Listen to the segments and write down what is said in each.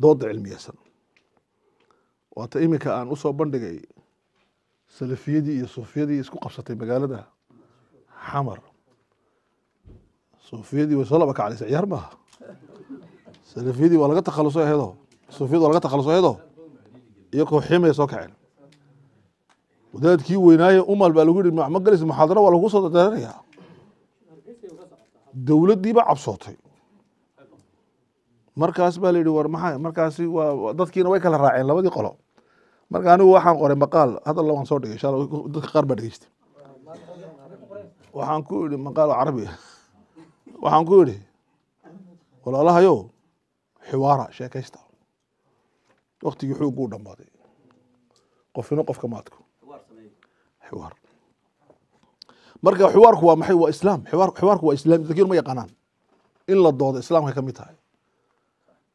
doodda cilmiyeysan waata iminka aan usoo bandhigay salafiyadii iyo suufiyadii isku qabsatay magaalada xamar suufiyadii way soo laba kacdaysa ciyaar maaha salafiyadii waa laga takhalusay aheedoo suufiyadii waa laga takhalusay aheedoo iyakoo ximaya soo kaceen wadaadkii weynaaye umal baa lagu yihi ma galaysa muxaadaro waa lagu soo dadeeranayaa dowladdiiba cabsootay markaas baa layidhi war maxaa markaasi waa dadkiina way kala raaceen labadii qolo marka anigu waxaan qoray maqaal hadalla waan soo dhigay insha dadka qaar baa dhegeystay waxaan ku idhi maqaal oo carabi ah. waxaan ku idhi walaalahayow xiwaara sheekaysta waktigii xooguu dhammaaday qofina qofka maadku xiwaar marka xiwaarku waa maxay waa islaam xiwaarku waa islaam dakiin ma yaqaanaan in la doodo islaamka ka mid tahay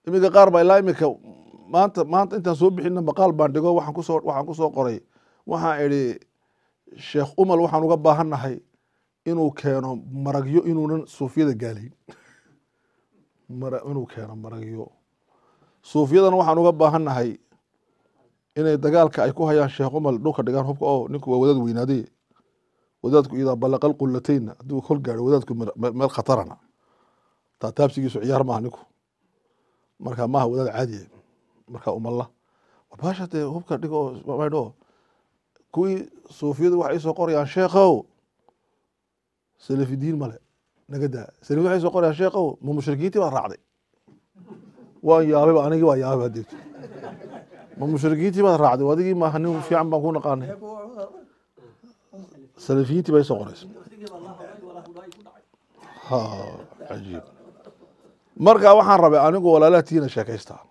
imika qaar baa ilaa imika maanta maanta intaan soo bixinna maqaal baan dhigo waxaan kusoo waxaan kusoo qoray waxaan idhi sheekh umal waxaan uga baahannahay inuu keeno maragyo inuunan suufiyada gaalayn inuu keeno maragyo suufiyadana waxaan uga baahannahay inay dagaalka ay ku hayaan sheekh umal dhulka dhigaan hubka oo oh, ninku waa wadaad weynaadee wadaadku idaa balaqal qulatayna hadduu kol gaadho wadaadku meel khatarana taataabsigiisu ciyaar maaha ninku marka maaha wadaad caadiya marka umalla baasha dee hubka dhig oo maydho kuwii suufiyadu waxay soo qorayaan sheekhow salafidiin male naga daa salafidin waxay soo qorayaan sheekhow ma mushrikiintii baa raacday waan yaabayba anigii waa yaabay hadeeto ma mushrikiintii baad raacday adigii maaha nin fiican baan ku naqaanay salafiyiintii bay soo qoraysa ha cajiib marka waxaan rabay anigu walaalahatiina sheekaystaa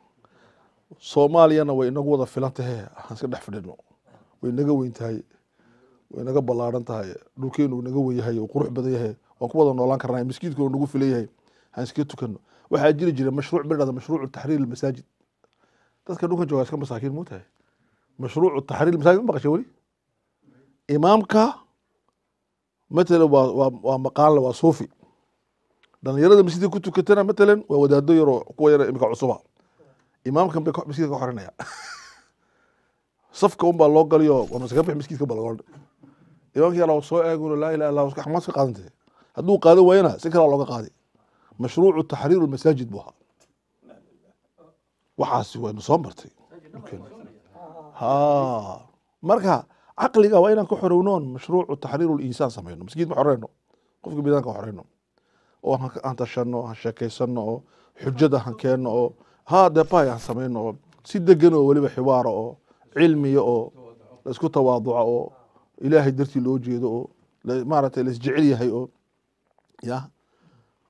soomaaliyana way inagu wada filan tahe aan iska dhex fidhino way naga weyn tahay way naga ballaaran tahay dhulkeenu naga wenyahay u qurux badan yahay waan ku wada noolaan karnaa maskiidku nagu filan yahay aan iska tukano waxaa jiri jira mashruuc ba dhahda mashruucu taxriir masaajid dadka dhulka joogaa iska masaakiin muu tahay mashruucu taxriir masaajid ma maqashay weli imaamka matala waa waa maqaanle waa suufi dhalinyarada masjidka ku tukatana matalan waa wadaado yaroo kuwa yar imika cusuba imaamkan bay masjidka ka xorinaya safka un loo galiyo waa bix maskiidka ba lagoodha imaamkii alla soo eeguno laa ilaha illah waska qaadantay hadduu qaadan waayana si kalaa looga qaadi mashruucu taxriiru masaajid buu ahaa waxaasi waynu soo martay ha marka caqliga waa inaan ka xorownoon mashruucu taxriiru linsaan samayno maskiid ma xoreyno qofka midaanka xoreyno oo aan tashano aan sheekaysano oo xujada han keeno oo ha aan samayno oo si degan oo weliba xiwaara oo cilmiya oo laisku tawaaduca oo ilaahay dartii loo jeedo oo maaragtay laisjecel yahay oo ya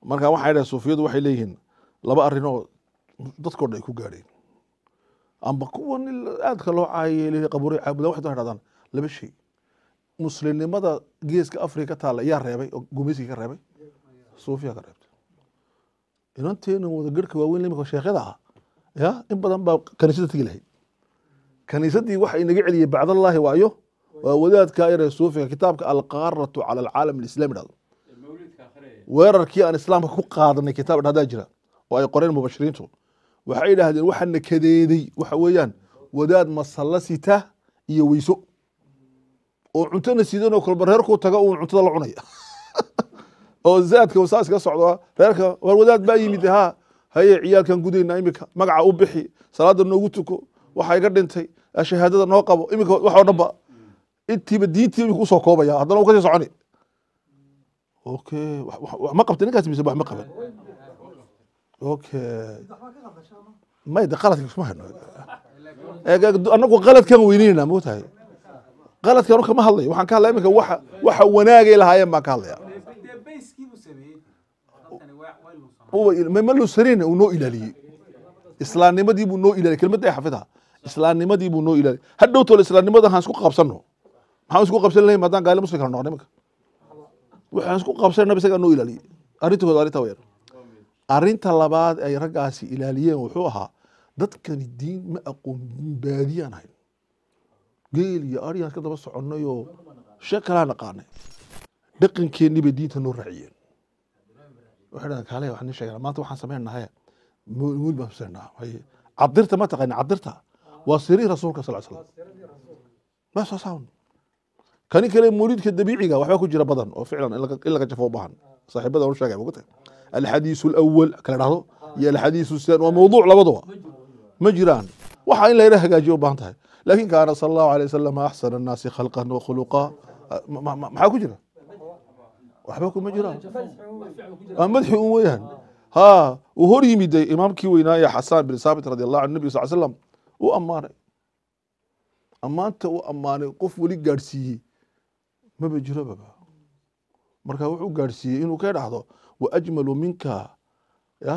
marka waxay dhahen suufiyadu waxay leeyihiin laba arinoo dadko dhan ay ku gaadheen amba kuwan aadka loo caayyeeliyay qabuuri caabuda waxay dhahdaan laba shay muslimnimada geeska afrika taalla yaa reebay oo gumaysiga ka reebay suufiya ka reebtay inanteena wadagarhka waaweyn imika sheekyada ah ya in badan baa kaniisada tegi lahayd kaniisadii waxa inaga celiyey bacdallaahi waayo waa wadaadka yaree suufiga kitaabka alqaaratu cala alcaalam alislami dhahdo weerarkii aan islaamka ku qaadnay kitaab haddaa jira oo ay qoreen mubashiriintu waxay yidhaahdeen waxana kadeeday waxa weeyaan wadaad masallasita iyo weyso oo cuntona sidanoo kolba reerkuu taga uun cuntada la cunaya oo zaadka wasaas ka socda reerka war wadaad baa yimid ha haye ciyaalkan gudaynaa iminka magaca u bixi salaada noogu tuko waxa iga dhintay shahaadada noo qabo iminka wax oo dhanba intiiba diintii imika usoo koobaya haddana u kasii soconi okay ma qabta ninkaas mise wax ma qaban okay may de qaladka isma hayno anagu qaladkan weynayna mootahay qaladkan kama hadlayo waxaan ka hadlaya iminka waxa waxa wanaagay lahaayeen baan ka hadlaya malusareen uu noo ilaaliyey islaamnimadii buu noo ilaaliyey kelmadda xafidha islaamnimadii buu noo ilaaliyey hadhowtoo islaamnimada waxaan isku qabsanno maxaan isku qabsan lahayn maadaan gaali muslimka noqon iminka waxaan isku qabsan nabi isagaa noo ilaaliyey arrintii hooda arrintaa arrinta labaad ay raggaasi ilaaliyeen wuxuu ahaa dadkani diin ma aqoon baadiyaan hayn geel iyo aryaan iska daba soconayoo shee kalaa naqaanay dhaqankeennii bay diinta noo raaciyeen waxay dhahdeen kaale waxaan nin sheegana maanta waxaan samaynahay mawlid baan sameynaa cadirta ma taqaana cadirta waa sirihii rasuulka sal slam masaasawn kani kale mawlidka dabiiciga waxba ku jira badan oo ficlan in laga jafo u saaxiibada anu sheegay bukuta alxadiisu alawal kala dhahdo iyo alxadiisu sidan waa mawduuc labaduba ma jiraan waxa in layla hagaajiyo u tahay laakiin kaana sala allahu alay wasalam axsana annaasi khalqan wa khuluqa maxaa ku jira waxba kuma jiraan waa madaxi un weyaan ha uu hor yimiday imaamkii weynaa ee xasaan bin saabit radi allahu can nabi sal slam u ammaanay ammaanta u ammaanay qof weli gaadhsiiyey maba jiro baba marka wuxuu gaadhsiiyey inuu ka dhahdo waajmalu minka ya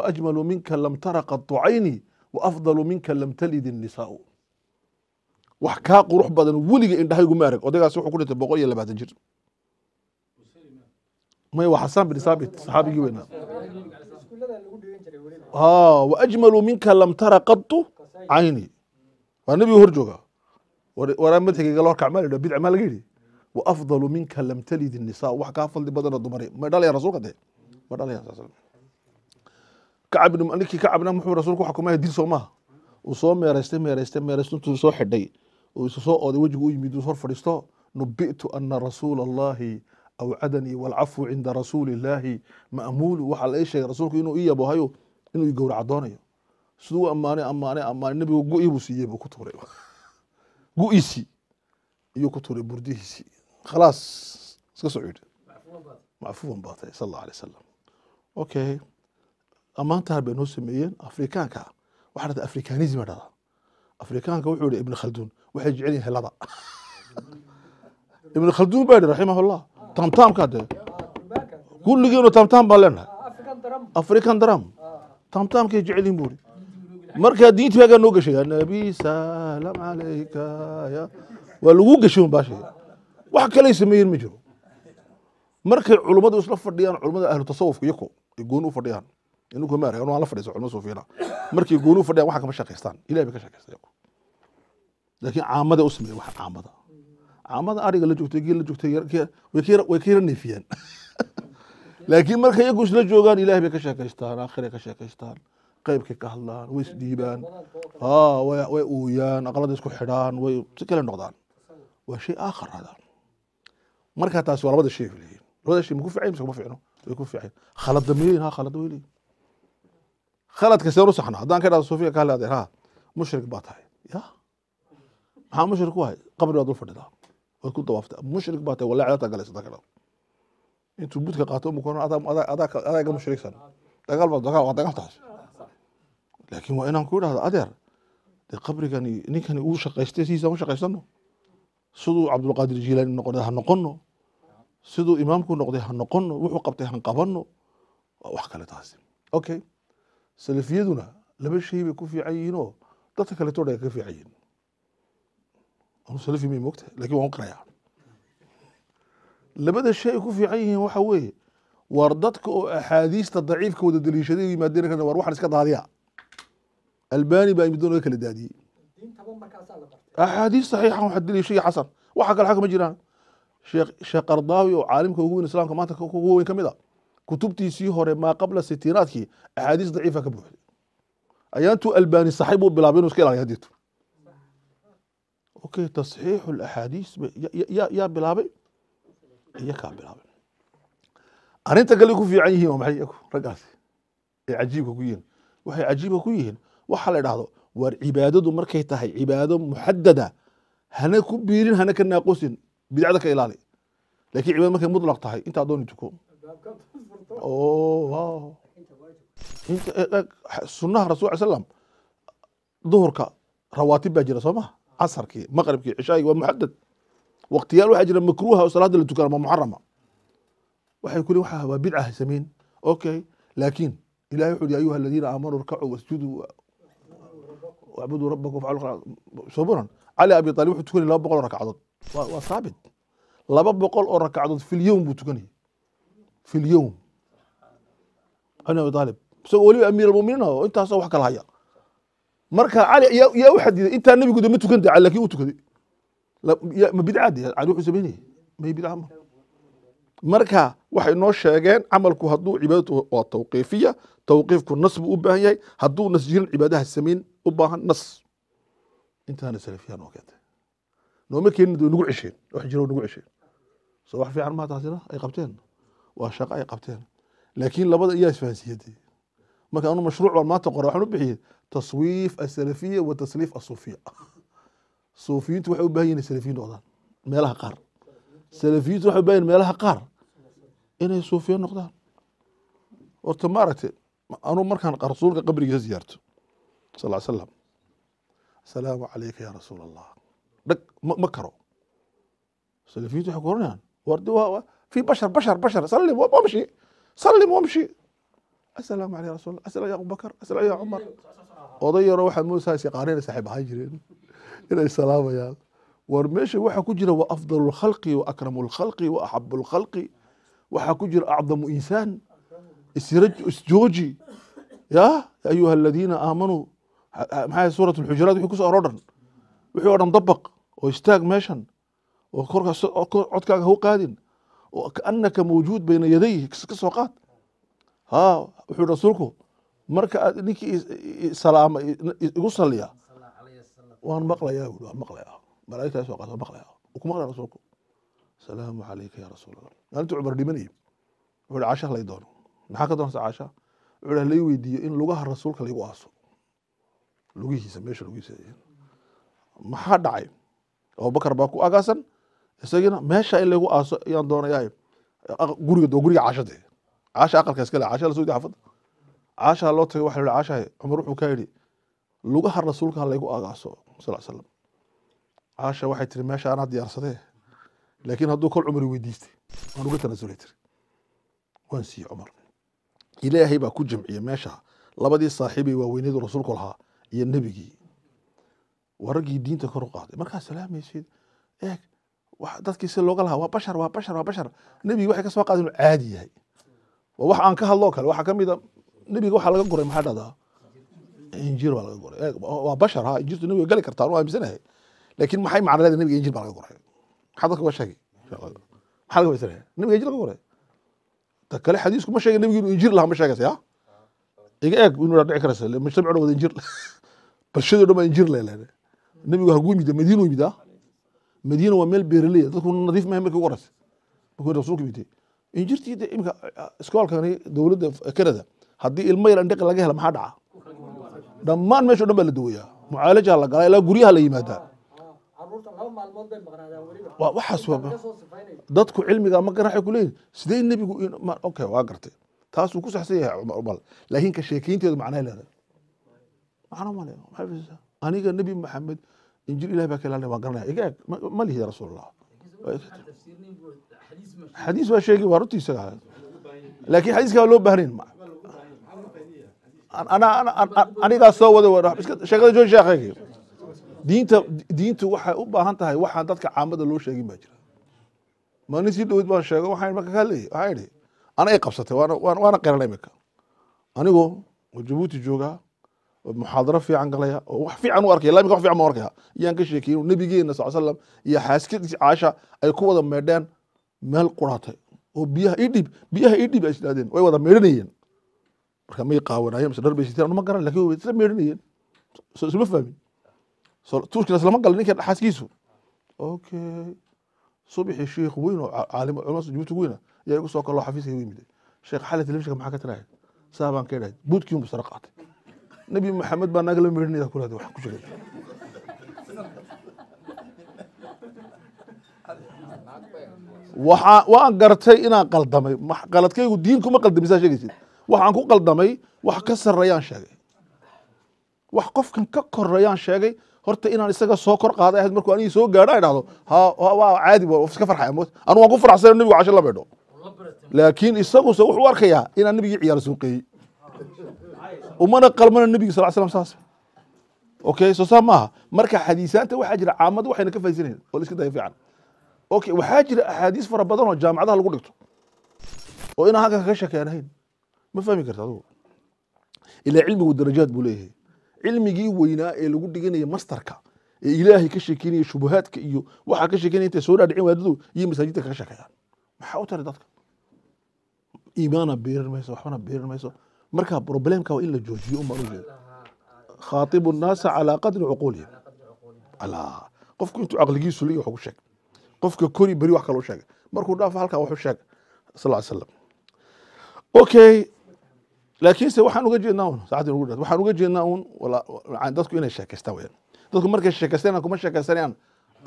waajmalu minka lam taraqa ducayni waafdalu minka lam talid الnisaau wax kaa qurux badan weliga indhahayguma arag odaygaas wuxuu ku dhintay boqol iyo labaatan jir may waa xasan bin saabit saxaabigii weynaa waajmalu minka lam tara qatu cayni waa nebigu hor jooga waraa madaxigayga loo kacmaa yidha bidc maa laga yidhi wa minka lam talid الnisa wax kaa fadli badana dumare may dhalayan rasulka dee ma dhalayan sal kacab ibnu ninkii kacabna muxuu rasuulku xukumaya dil soo uu soo meeraystay meeraystay meeraysta intuu soo xidhay uu isu soo ooday wejigu u yimid uu hor fadhiisto nubi'tu ana rasuula allahi awcadanii walcafwu cinda rasuuli illaahi ma'muulu waxaa la ii sheegay rasuulku inuu ii yabohayo inuu i gowrac doonayo siduu ammaanay ammaanay ammaanay nebigu gu'ii buu siiyey buu ku tuuray gu'iisii iyuu ku tuuray burdihiisii khalaas iska soo ciidhi macfuwan baa sal alla alay wasalam okay ammaantahan bay noo sameeyeen afrikaanka waxaa dhahda afrikanisma dhahda afrikaanka wuxuu yihi ibn khalduun waxay jecel yihin helada ibn khalduun baa yihi raximahullah tamtaamka de kulligiinu tamtaam baan leenahay african drum ah. tamtaamkay jecelin buuri markaa diintaagaa e noo e gashay anabi salam calayka waa lagu gashay un baashay wax kaley sameeyeen ma jiro markay culummadu isla fadhiyaan ahlu tasawufka iyako ay gooni u fadhiyaan anu e aan la fadhiisan culimada suufiyana markay gooni u kama shaqaystaan ilahay bay ka shaqaysta iyaku laakiin caamada u sameeyey waxa caamada ariga la joogtay geel la joogtay way ka neefiyaan laakiin marka iyagu isla joogaan ilahay bay ka sheekaystaan aakhiray ka sheekaystaan qeybkay ka hadlaan way isdhiibaan way uuyaan aqlada isku xidhaan way si kale noqdaan waa shay aakhar hada marka taasi waa labada shay bay leeyihin labada shay ma ku ficayn mise kuma ficno way ku ficayn khalada ma ha khalada way leeyihin khaladka seen u saxna haddaan ka idhahdo suufiga ka hadlaadeen ha mushrik baa tahay ya maxaa mushrik ku ahay qabri baad u fadhidaa waad ku dawaafta mushrik baa tahay wallahi cadaabtaa galaysa intuu budka qaato mukona adaa ga dagaal baa dagaal waa dagaal taas laakiin waa inaan ku idhahdo adeer dee qabrigani ninkani uu shaqaystay sidiisaan u shaqaysano siduu cabdulqaadir jiilaani noqday ha noqono siduu imaamku noqday ha noqono wuxuu qabtay han qabanno waa wax kale taasi okay salafiyaduna laba shay bay ku fiican yihiin oo dadka kaleeto dhan ka fiican yihiin m mota lakin waan qaraya labada shay ku fiican yihiin waxa weeye waar dadka oo axaadiista daciifka wada daliishaday yimaadeen war waxaan iska daadiya albani baa imidoon kala daadiyey axaadiis saxiixa waxa daliishay xasan waxa kale xag jiraan sheekh sheekh qardaawi oo caalimka ugu weyn islaamka maanta ugu weyn ka mid a kutubtiisii hore maa qabla sitiinaadkii axaadiis daciifa ka buuxday ayaantuu albani saxiib uu bilaabay inuu iska ilaaliya haddeetu اوكي تصحيح الاحاadiis yaa bilaabay iyo kaa bilaabay arinta galay ku fiican yihiin waa maxay iyagu raggaasi ee cajiibka ku yihiin waxay cajiibka ku yihiin waxa la idhahdo waar cibaadadu markay tahay cibaado muxadada hana ku biirin hana ka naaqusin bidacda ka ilaali lakin cibaada markay mutlaq tahay intaa dooni tuko sunaha rasul l slam duhurka rawaatib baa jira soo maha casarkii maqribkii cishaagii waa muxadad waktiyaal waxaa jira makruuha oo salaada la tukana ma muxarama waxay ku leeyihin waa bidca ha sameyn okay laakiin ilahay wuxuu yidhi ayuha aladiina aamanuu irkacuu wasjuduu wacbuduu rabbakum facaluu soburan cali abi talib wuxuu tukanayay laba boqol oo rakcadood waa saabit laba boqol oo rakcadood filyowm buu tukanayay filyowm cali abi talib isagoo weliba amiir almuminiin oo intaasoo wax kala haya marka cali yaa u xadiday intaa nebiguda ma tukanta lakin u tukaday ma bidcaad cali wuxuu samaynaya may bidca ma marka waxay noo sheegeen camalku hadduu cibaadatu waa tawqiifiya tawqiifku nas buu u baahan yahay hadduu nas jirin cibaadaha samayn u baahan nas intaana salafiya noo keentay nooma keenin dee nagu cesheen wax jiro nagu cesheen soo wax fiican maa taasina ay qabteen waa shaqo ay qabteen laakiin labada iyaa isfahansiiyadee marka anu mashruuc baan maanta qora waxaan u bixiyey taswiif asalafiya wa tasniif asuufiya suufiyiintu waxay u baahan yihin salafiyin noqdaan meelaha qaar salafiyiintu waxay u baahan yihin meelaha qaar inay suufiya noqdaan horta maaragtay anuu markaan rasuulka qabrigiisa ziyaarto sal ly salam asalaamu calayka yaa rasuul allah dhag ma karo salafiyiintu waxay ku oranayaan fi bashar bashar bashar sallim wamshi sallim wamshi asalaamu aley rasul asal ya abubakar asal ya cumar oday yaroo waxaa moosaas yaqaanina saaxiib ahaan jireen inay salaamayaan war meesha waxaa ku jira wa afdalu lkhalqi wa akramu lkhalqi wa axabu lkhalqi waxaa ku jira acdamu insaan isjooji ya ayuha aladiina aamanuu maxaa suurat lxujuraat wixii kusoo oroo dhan wixii dabaq oo istaag meeshan oo korkaas codkaaga hau qaadin oo kaanaka mawjuud bayna yadayhi ka qaad ha wuxuu rasuulku marka aad ninkii salaama igu saliya waan maqlaya u waan maqlaya malaigtaas waa qaso maqlaya ku maqlaya rasuulku asalaamu calayka yaa rasuul allah maalintu cumar dhimanayay wuxuu hi caasha halay doono maxaa ka doonaysa caasha wuxuu hi halay weydiiyo in lugaha rasuulka laygu aaso lugihiisa meesha lugihiisa maxaa dhacay abubakar baa ku agaasan isagiina meesha in laygu aaso ayaan doonayaa guriga guriga caashadee casha aqalka iskale casha la soo xafada casha loo tago waxa la casha cumar wuxuu ka yiri lugaha rasuulka ha agaaso sallallahu alayhi casha waxay tiri meesha aan diyaarsadee laakiin hadduu kol cumar weydiistay waan uga tanaasulay tiri waan sii cumar ilaahay baa ku jamciyey meesha labadii saaxiibay waaweyneedu rasuulku lahaa iyo nebigii waa raggii diinta kor u qaaday markaa salaamaysid eeg dadkii si looga lahaa waa bashar waa bashar waa bashar nebigii waxay ka soo caadi yahay wax aan ka hadloo kale waxaa kamida ah, nebiga waxaa laga goray maxaa dhahdaa injir baa laga goray eh, waa bashar ha injirtu nebiga gali kartaa waa aaminsanahay lakin maxay macna leedahay nebiga injir baa laga goray maxaa dadka waa sheegi maxaa laga faysiraya nebiga injir laga goray ta kale xadiisku ma sheega nebiga inuu injir lahaa ma sheegaysa ya ah? iga eeg inuu dhaadhici karaysa mujtamac dhan wada injir bulshadoo dhan baa injir leelene nebigu hagu yimida madiina u yimida ah? madiina waa meel beeraley dadku nadiif mahay markii ugu horaysa markuu rasuulka yimidee injirtii de iminka iskoolkani dowladda canada haddii ilmo yar indhiqi laga hela maxaa dhaca dhammaan meesha dhan baa la duwayaa mucaalajaha la galaa ilaa guryaha la yimaadaa waa dadku cilmiga ma garaxay kuleeyihin sidee nebigu okay waa gartay taasuu ku saxsan yahay mal laakiin ka sheekeynteedu macnay leedahay macno male maxaa aniga nebi maxamed injil ilahi baa ka ilaalinaya waan garanaya iga ma lihi rasuulallah xadiis waa sheegi waa runtiisa laakiin xadiiska waa loo baahnayn anigaa soo wada sheekada joon sheekayga diinta diintu waxay u baahan tahay waxaan dadka caamada loo sheegin baa jira ma nin sii dhaweyd baan sheego waxaan marka ka hadlayay waxaan idhi ana ay qabsatay waana waana qiranay iminka anigoo oo jabuuti joogaa oo muxaadaro fiican galaya oo wax fiican u arkaya laminka wax fiican ma arkaya iyaan ka sheekeyin nabigeena sal slam iyo xaaskadiisa caasha ay ku wada meedheen meel quraatay oo biyaha idhib biyaha idhib ay isdhahdeen way wada meedhanayeen marka may qaawanayeen mise dhar bay siteen ma garan lakin isla meedhanayeen so isma fahmin so tuushkina islama galan ninka dhaxaaskiisu okay subixi sheikh weyn oo caalim culimada jubuuti weyna ayaa igu soo kaloo xafiiska igu yimid sheekh xale telefishinka maxaa ka tirahay saa baan ka idhahay buudkiinbu sare qaatay nebi maxamed baa naagala meedhanaya kulahday wax ku sheegay waaa waan gartay inaan qaldamay qaladkaygu diinkuma qaldamisa sheegaysid waxaan ku qaldamay wax ka sarreeyaan sheegay wax qofkan ka korreeyaan sheegay horta inaan isaga soo kor qaada ahayd markuu aniga soo gaadho ay dhahdo caadi iska farxay amood anu waan ku farxsan nabigu casho la baydho laakiin isaguse wuxuu arkayaa inaan nabigii ciyaar suuqeeyey umana qalmana nebiga sal slam saas okay soo saa maaha marka xadiisaanta waxaa jira caamada waxayna ka fahaysanayeen oo la iska daya fiican okay waxaa jira axaadiis fara badan oo jaamacadaha lagu dhigto oo inaan halkan kaga shakean ahayn ma fahmi karta adigu ilaa cilmigu darajaad buu leeyahay cilmigii weynaa ee lagu dhiganaya masterka ee ilaahay ka sheekeynaya shubuhaadka iyo waxaa ka sheekeynaya intay soo dhaadhicin waadadu iyo masaajidda kaga shakeeyaan maxaa u tari dadka iimaana biirin mayso waxbana biirin mayso marka problemka waa in la joojiyo uma ujeeda khaatibu nnaasa calaa qadri cuquulihim qofku intuu caqligiisu leeyahay waxu ku sheeg qofka kori beri wax kalo sheega markuu dhaafo halkaa waxu sheega sal slam okay laakiinse waxaan uga jeednaa un saacadii ugu dhat waxaan uga jeednaa un dadku inay sheekaystaan wayaan dadku markay sheekaystaan kuma sheekaysanayaan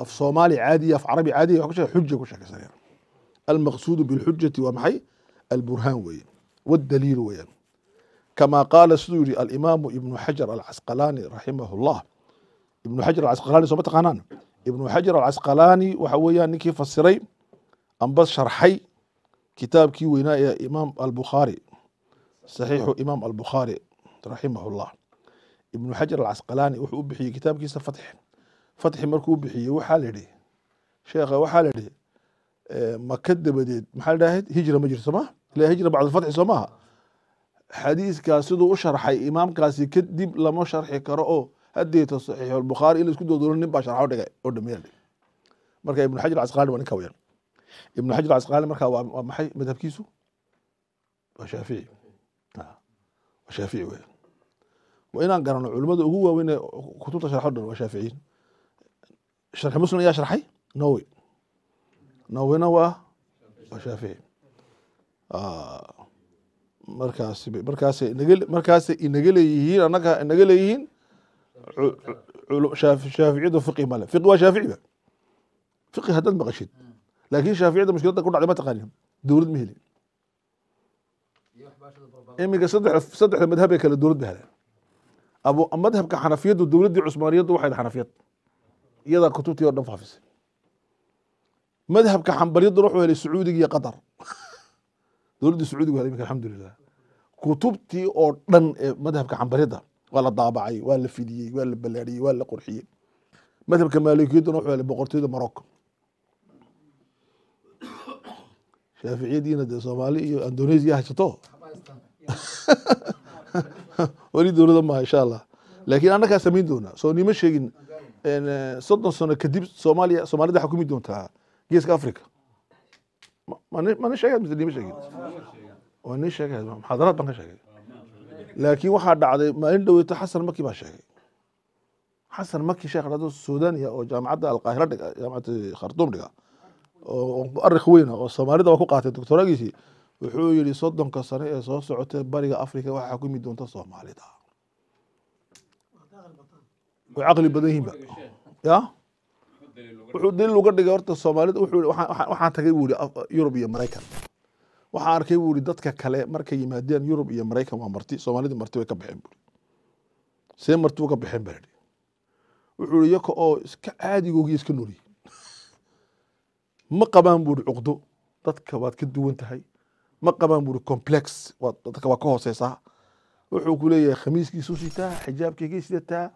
af soomaali caadiya af carabi caadiya wax xuja ku sheekaysanayaan almaqsuudu bilxujati waa maxay alburhaan weeye waddaliilu weeyaan kamaa qaala siduu yidhi alimaamu ibnu xajar alcasqalaani raximah ibnu xajar alcasqalaani sooma taqaanaan ibnu xajar alcasqalaani waxa weeyaan ninkii fasiray amba sharxay kitaabkii weynaa ee imaam albukhaari saxiixu imaam albukhaari raximah llah ibnu xajar alcasqalaani wuxuu u bixiyey kitaabkiisa fatx fatxi markuu u bixiyey waxaa layidhi sheekha waxaa layidhi maka dabadeed maxaa ladhahayd hijra ma jirto sooma ila hijra bacdalfatxi soo maaha xadiiskaas siduu u sharxay imaamkaasi kadib lama sharxi karo oo hadeeto saxiixulbukhaari in la isku nin baa sharxo dhigay oo dhamiira marka ibnu xajar casqalani waa ninka weyn ibnu xajar casqalani marka waa maxay madhabkiisu waa shaafici waa shaafici weya waa inaan garano culimada ugu waaweyn kutubta sharxo dhan waa shaaficiyin sharxi muslim ayaa sharxay norway norwayna waa waa shaafici markaas markaas inaga markaas inaga annaga inaga shaaficiyadu fiqi male fiqi waa shaaficiba fiqi haddaad maqashid laakiin shaaficiyada mushkiladda ku dhacday ma taqaanin dowlad ma helin iminka saddexda madhab ee kale dowlad ba heleen abu madhabka xanafiyadu dowladdii cusmaaniyadu waxay xanafiyad iyadaa kutubtii oo dhan faafisay madhabka xambaliyaduna wuxuu helay sacuudiga iyo qatar dowladdii sacuudigu helay iminka alxamdu lilah kutubtii oo dhan ee waa la daabacay waa la fidiyey waa la balaariyey waa la qurxiyey madhabka maalikiyaduna wuxuu helay boqortooyda morocco shaaficiyadiina dee soomaali iyo indonesia hashato weli dowlada maaha insha allah laakiin annagaa samayn doona soo nima sheegin soddon sano kadib soomaaliya soomaalida xukumi doontaa geeska africa ma nin mise nima sheegin waa nin sheegay muxaadaraad baan ka sheegay laakiin waxaa dhacday maalin dhoweyto xasan maki baa sheegay xasan maki sheekh suudania oo jaamacadda alqaahira dhiga jaamacadda khartuum dhiga oo mu'arikh weyn oo soomaalidaba ku qaatay doctoragiisii wuxuu yidhi soddonka sane ee soo socotee bariga africa waxaa xukumi doonta soomaalida way caqli badan yihiinba ya wuxuu daliil uga dhigay horta soomaalida wuxuu waxaan tagay buu yidhi yurub iyo maraykan waxaa arkay buu i dadka kale markay yimaadeen yurub iyo maraykan waa marti soomaalidii marti way ka baxeen bui see marti u baxeen baa idhi wuxuu i yaka oo iska caadigoogii iska nooliyey ma qabaan buu i cuqdo dadka waad ka duwan tahay ma qabaan buu i complex dadka waa ka hooseysaa wuxuu ku leeyahay khamiiskiisu sitaa xijaabkeygii sidataa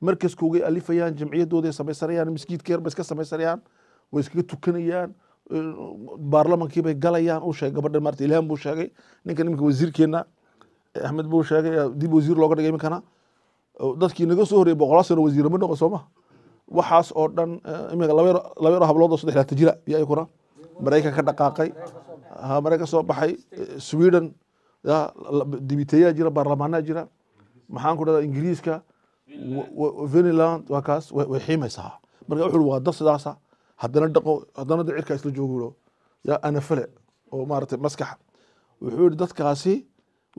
markaskoogay alifayaan jamciyadoodai samaysarayaan misjiidka yar iska samaysarayaan way iskaga tukanayaan baarlamankii galayaan uu sheegay gabadhan maarata ilhan buu sheegay ninkan iminka wasiirkeena eh, axmed buu sheegay eh, dib wasiir looga dhigay iminkana oh, dadkii naga soo horreeyay boqolaal sano wasiira ma noqo sooma waxaas oo dhan eh, iminka laba yaro hablood oo saddex laata jira iyo ayaguna maraykan ka dhaqaaqay maraykan soo baxay sweden dibiteeyaa jira baarlamaanaa jira maxaan ku dhahdaa ingiriiska veneland waa kaas way xiimaysaa marka wuxuu waa dad sidaasa hadana dhaqo hadana cirkaa isla joogo yaa ana fale oo maarata maskaxa wuxuu yihi dadkaasi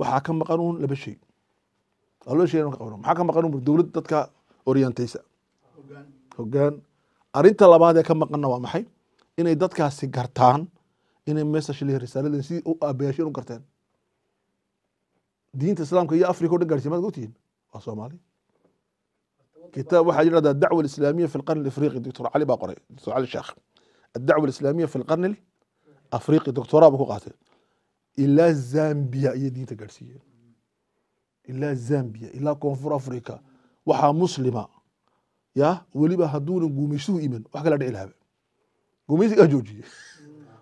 waxaa ka maqan uun laba shay laba shay maxaa ka maqan dowlad dadka oryantaysa hogaan arinta labaad ee ka maqanna waa maxay inay dadkaasi gartaan inay message leeyihin risaalada sidii u u garteen diinta islaamka iyo africa o dhan gaarsiin maad ogtihiin waa soomaaliya kitaab waxaa yidhahda adacwa alislaamiya fi alqarni alafriqi doctor cali baa qoray doctor cali sheekh adacwa alislaamiya fi alqarni alafriqi doctoraa buu ku qaatay ilaa zambiya ayay diinta gaadhsiiyeen ilaa zambiya ilaa koonfur africa waxaa muslima ya weliba hadduunan guumeyshuhu iman wax kala dhici lahaba guumeysigaa joojiye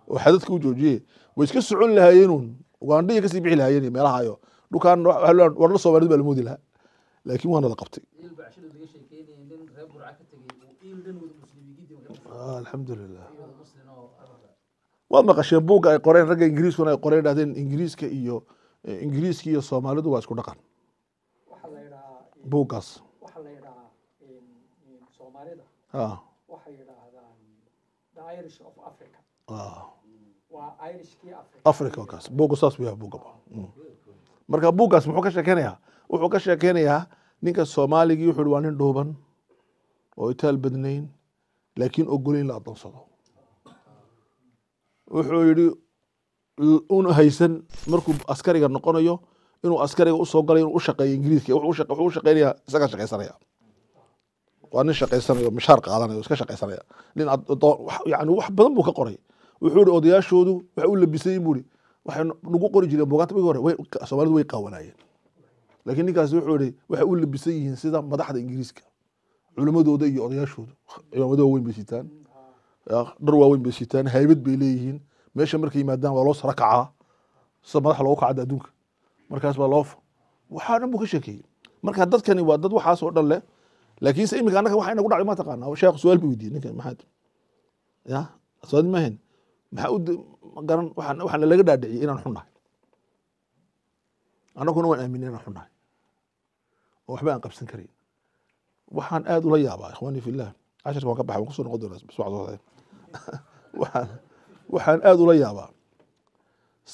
waxaa dadka u joojiye way iska socon lahaayeenuun ugaandhiya kasii bixi lahaayeen meelahayo dhulkaan warla soomaalidu baa la moodi lahaa laakiin waana la qabtay alxamdulilah waad maqasheen buugga ay qoreen ragga ingiriiskuna ay qoreen dhahdeen ingiriiska iyo ingiriiska iyo soomaalidu waa isku dhaqan buuggaas africa kaas buugga saas u yahay buugga marka buuggaas muxuu ka sheekeynayaa wuxuu ka sheekeynayaa ninka soomaaligii wuxuu hi waa nin dhuuban oo itaal badnayn laakiin ogolin la adoonsado wuxuu yidhi un haysan markuu askariga noqonayo inuu askariga usoo galay inuu ushaqeeyo ingiriiska wuxuu ushaqeynaya isagaa shaqeysanaya waa nin shaqeysanayo mishaar qaadanayo iska shaqeysanaya nin yani wax badan buu ka qoray wuxuu yihi odayaashoodu wax u labisay buu yihi waxay nagu qori jireen buugaanta hore somalidu way qaawanaayeen lakiin ninkaas wuxuu ihi waxay u labisan yihiin sida madaxda ingiriiska culimadooda iyo odayaashooda cimaamada waaweyn bay sitaan dhar waaweyn bay sitaan haybad bay leeyihiin meesha markay yimaadaan waa loo sara kacaa sida madaxa loogu kacda adduunka markaas baa loo waxaa dhan buu ka sheekeeyey marka dadkani waa dad waxaas oo dhan leh laakiinse iminka annaga waxa inagu dhacay ma taqaanaa sheekh su-aal buu weydiiyey ninkan maxaad ya soo maahayn maxaa u garan waxaan laga dhaadhiciyey inaan xun annaguna waan aamina inaan oo waxba aan qabsan karin waxaan aada ula yaabaa ikhwaani filah cashirka waan ka baxay waan kusoo noqon doonaa bisbacdoode waxaan waxaan aada ula yaabaa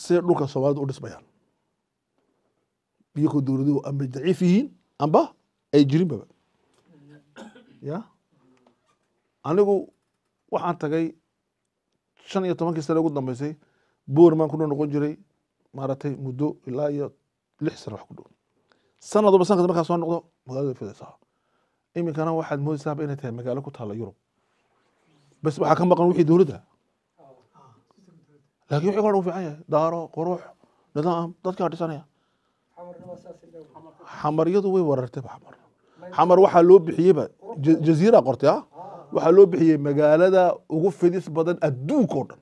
see dhulka soomaalidu u dhismayaan iyagoo dowladuhu amba daciif yihiin amba ay jirinbaba ya anigu waxaan tagay shan iyo tobankii sane ugu dambeysay boorman kuna noqon jiray maaragtay muddo ilaa iyo lix sana wax ku dhow sanadba sanad markaa soo noqdo magaalada fidaysaa iminkana waxaad moodaysaaba inay tahay magaalo ku taalla yurub bas waxaa ka maqan wixii dowladda laakin wixii ka fiican yahay daaro quruux nidaam dadkaa dhisanaya xamaryadu way warartayba xamar xamar waxaa loo bixiyeyba jaziira qortay ah waxaa loo bixiyey magaalada ugu fidis badan adduunka o dhan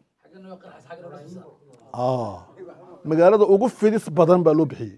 magaalada ugu fidis badan baa loo bixiyey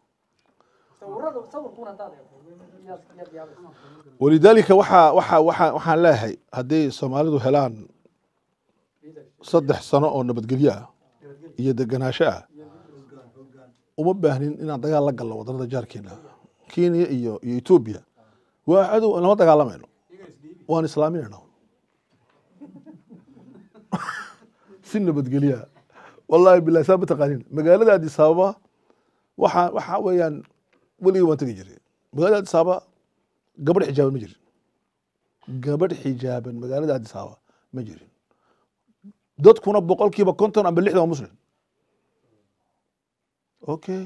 walidaalika waxaa waxa waxa waxaan leeyahay hadday soomaalidu helaan saddex sano oo nabadgelyo ah iyo deganaansho ah uma baahnin inaan dagaal la galno wadanada jaarkeena kenya iyo iyo etoobiya waa cadow lama dagaalamayno waan islaaminayna si nabadgelyaa ah. wallaahi bilahi saa mataqaanin magaalada adis ababa waxa waxa weeyaan weligii waan tegi jiray magaalada adisaaba gabadh xijaaban ma jirin gabadh xijaaban magaalada adisaaba ma jirin dadkuna boqol kiiba amba lixdan waa muslim okay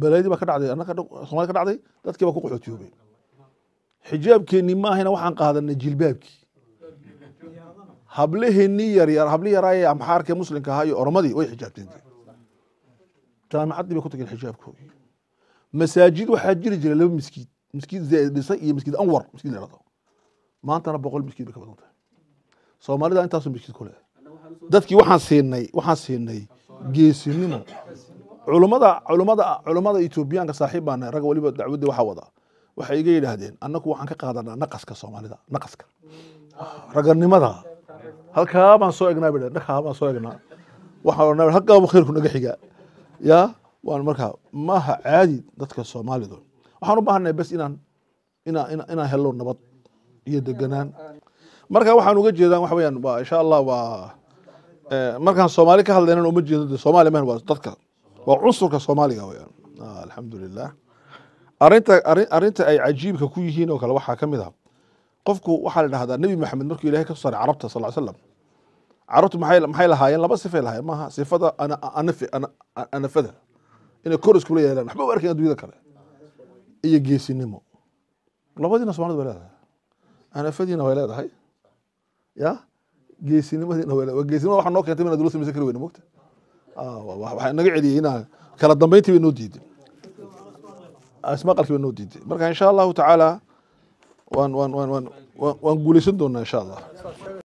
beladii baa ka dhacday anna somalia ka dhacday dadkii baa ku qaxootiyoobay xijaabkeenii maahayna waxaan qaadanay jilbaabkii hablaheenii yaryar hablihi yaraaye amxaarkee muslimka ahaa iyo oromadii way xijaabteen jaamacaddii bay ku tageen xijaabkoodii masaajid waxaa jiri jira laba miskiid miskiid dhisay iyo miskiid anwar miskiid layhahdo maantana boqol miskiid bay ka badan tahay soomaalida intaasuu miskiid ku leh dadkii waxaan siinay waxaan siinay geesinimo culumada culumada culumada etoobiyaanka saaxiib baan nahay dacwadda waxaa wada waxay iga yidhaahdeen annaku waxaan ka qaadanaa naqaska soomaalida naqaska raganimada halkaa baan soo egnaa bay dhakaa baan soo egnaa waxaan halkaa khayr ku naga xiga yaa waan markaa maaha caadi dadka soomaalidu waxaan u baahanay bes inaan inaan helo nabad iyo deganaan marka waxaan uga jeedaan waxa weyaan waa insha allah waa eh, markaan soomaali ka hadlaynan uma jeedo soomaliya mahan waa dadka waa cunsurka soomaaliga weyaan alxamdulilah ah, arinta arinta ay cajiibka ku yihiin oo kale waxaa ka mid ah qofku waxaa la dhahdaa nebi maxamed markuu ilahay ka saaray carabta sal ly slam carabtu maxay lahaayeen laba sifay lahaayeen maaha sifada anafada inay kor iskula yeelaan waxba u arkayn addunyada kale iyo geesinimo labadiina somalida bay leedahay anafadiina way leedahay ya geesinimadiina way leedahay geesinimada waxa noo keentay inaan dula samaysan kari weyna mogta ah, waxaa naga celiyey inaa kala dambeyntii bay noo diiday ah, ismaqalkii bay noo diiday marka insha allahu tacaala waan waan waan waan waan guulaysan doonaa insha allah